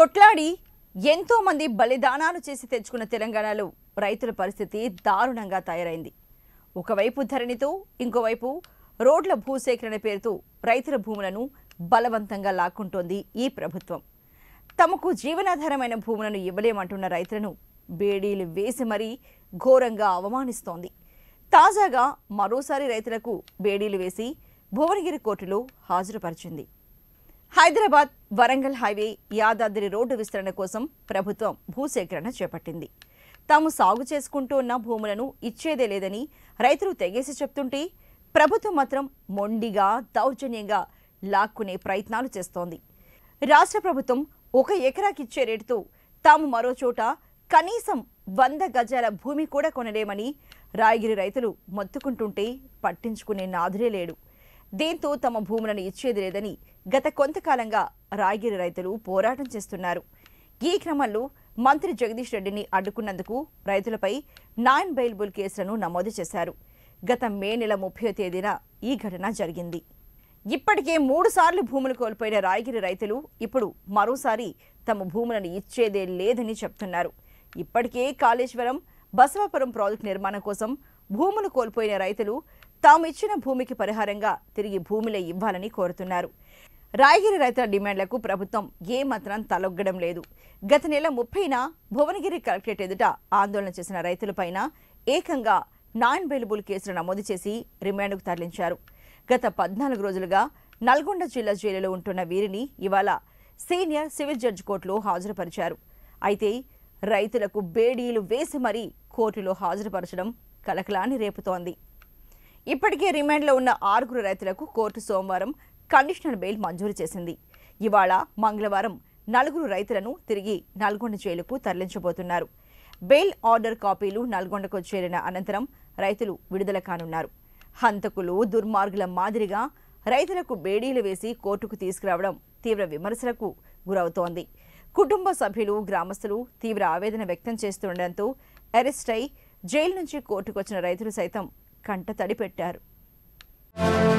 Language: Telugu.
కొట్లాడి ఎంతో మంది బలిదానాలు చేసి తెచ్చుకున్న తెలంగాణలో రైతుల పరిస్థితి దారుణంగా తయారైంది ఒకవైపు ధరణితో ఇంకోవైపు రోడ్ల భూసేకరణ పేరుతో రైతుల భూములను బలవంతంగా లాక్కుంటోంది ఈ ప్రభుత్వం తమకు జీవనాధారమైన భూములను ఇవ్వలేమంటున్న రైతులను బేడీలు వేసి మరీ ఘోరంగా అవమానిస్తోంది తాజాగా మరోసారి రైతులకు బేడీలు వేసి భువనగిరి కోర్టులో హాజరుపరిచింది హైదరాబాద్ వరంగల్ హైవే యాదాద్రి రోడ్డు విస్తరణ కోసం ప్రభుత్వం భూసేకరణ చేపట్టింది తాము సాగు చేసుకుంటూ ఉన్న భూములను ఇచ్చేదే లేదని రైతులు తెగేసి చెప్తుంటే ప్రభుత్వం మాత్రం మొండిగా దౌర్జన్యంగా లాక్కునే ప్రయత్నాలు చేస్తోంది రాష్ట్ర ప్రభుత్వం ఒక ఎకరాకి ఇచ్చే రేటుతో తాము మరో చోట కనీసం వంద గజాల భూమి కూడా కొనలేమని రాయగిరి రైతులు మొత్తుకుంటుంటే పట్టించుకునే నాదురే లేడు దీంతో తమ భూములను ఇచ్చేది లేదని గత కొంతకాలంగా రాయగిరి రైతులు పోరాటం చేస్తున్నారు ఈ క్రమంలో మంత్రి జగదీష్ రెడ్డిని అడ్డుకున్నందుకు రైతులపై నాన్ బెయిల్బుల్ కేసులను నమోదు చేశారు గత మే నెల ముప్పై తేదీన ఈ ఘటన జరిగింది ఇప్పటికే మూడుసార్లు భూములు కోల్పోయిన రాయగిరి రైతులు ఇప్పుడు మరోసారి తమ భూములను ఇచ్చేదే లేదని చెప్తున్నారు ఇప్పటికే కాళేశ్వరం బసవాపురం ప్రాజెక్టు నిర్మాణం కోసం భూములు కోల్పోయిన రైతులు తాము ఇచ్చిన భూమికి పరిహారంగా తిరిగి భూమిలే ఇవ్వాలని కోరుతున్నారు రాయగిరి రైతుల డిమాండ్లకు ప్రభుత్వం ఏమాత్రం తలొగ్గడం లేదు గత నెల ముప్పైన భువనగిరి కలెక్టరేట్ ఎదుట ఆందోళన చేసిన రైతులపైన ఏకంగా నాన్ బెయిలబుల్ కేసులు నమోదు చేసి రిమాండ్కు తరలించారు గత పద్నాలుగు రోజులుగా నల్గొండ జిల్లా జైలులో ఉంటున్న వీరిని ఇవాళ సీనియర్ సివిల్ జడ్జి కోర్టులో హాజరుపరిచారు అయితే రైతులకు బేడీలు వేసి మరీ కోర్టులో హాజరుపరచడం కలకలాన్ని రేపుతోంది ఇప్పటికే రిమాండ్లో ఉన్న ఆరుగురు రైతులకు కోర్టు సోమవారం కండిషనల్ బెయిల్ మంజూరు చేసింది ఇవాళ మంగళవారం నలుగురు రైతులను తిరిగి నల్గొండ జైలుకు తరలించబోతున్నారు బెయిల్ ఆర్డర్ కాపీలు నల్గొండకు చేరిన అనంతరం రైతులు విడుదల కానున్నారు హంతకులు దుర్మార్గుల మాదిరిగా రైతులకు బేడీలు వేసి కోర్టుకు తీసుకురావడం తీవ్ర విమర్శలకు గురవుతోంది కుటుంబ సభ్యులు గ్రామస్తులు తీవ్ర ఆవేదన వ్యక్తం చేస్తుండటంతో అరెస్ట్ అయి జైలు నుంచి కోర్టుకు వచ్చిన రైతులు సైతం కంట తడిపెట్టారు